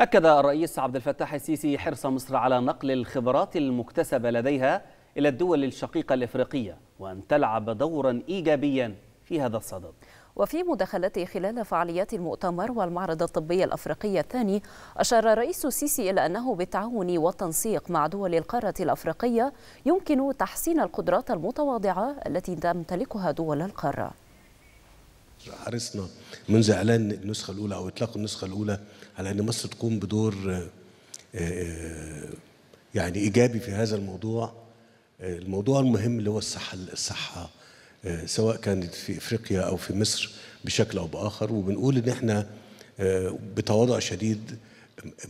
أكد الرئيس عبد الفتاح السيسي حرص مصر على نقل الخبرات المكتسبة لديها إلى الدول الشقيقة الإفريقية وأن تلعب دورا إيجابيا في هذا الصدد وفي مداخلته خلال فعاليات المؤتمر والمعرض الطبي الأفريقي الثاني أشار الرئيس السيسي إلى أنه بالتعاون والتنسيق مع دول القارة الأفريقية يمكن تحسين القدرات المتواضعة التي تمتلكها دول القارة حرصنا منذ اعلان النسخه الاولى او اطلاق النسخه الاولى على ان مصر تقوم بدور آه، آه، يعني ايجابي في هذا الموضوع آه، الموضوع المهم اللي هو الصحه الصحه سواء كانت في افريقيا او في مصر بشكل او باخر وبنقول ان احنا بتواضع شديد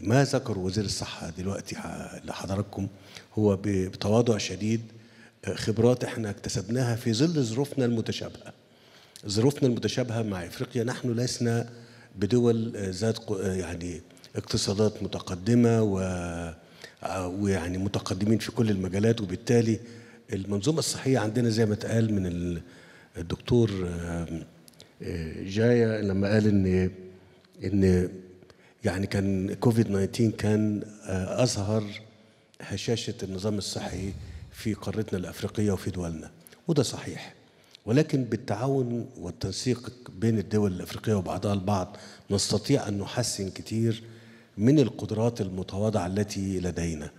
ما ذكر وزير الصحه دلوقتي لحضراتكم هو بتواضع شديد خبرات احنا اكتسبناها في ظل ظروفنا المتشابهه ظروفنا المتشابهه مع افريقيا نحن لسنا بدول ذات يعني اقتصادات متقدمه و ويعني متقدمين في كل المجالات وبالتالي المنظومه الصحيه عندنا زي ما اتقال من الدكتور جايه لما قال ان ان يعني كان كوفيد 19 كان آه، اظهر هشاشه النظام الصحي في قارتنا الافريقيه وفي دولنا وده صحيح ولكن بالتعاون والتنسيق بين الدول الافريقيه وبعضها البعض نستطيع ان نحسن كثير من القدرات المتواضعه التي لدينا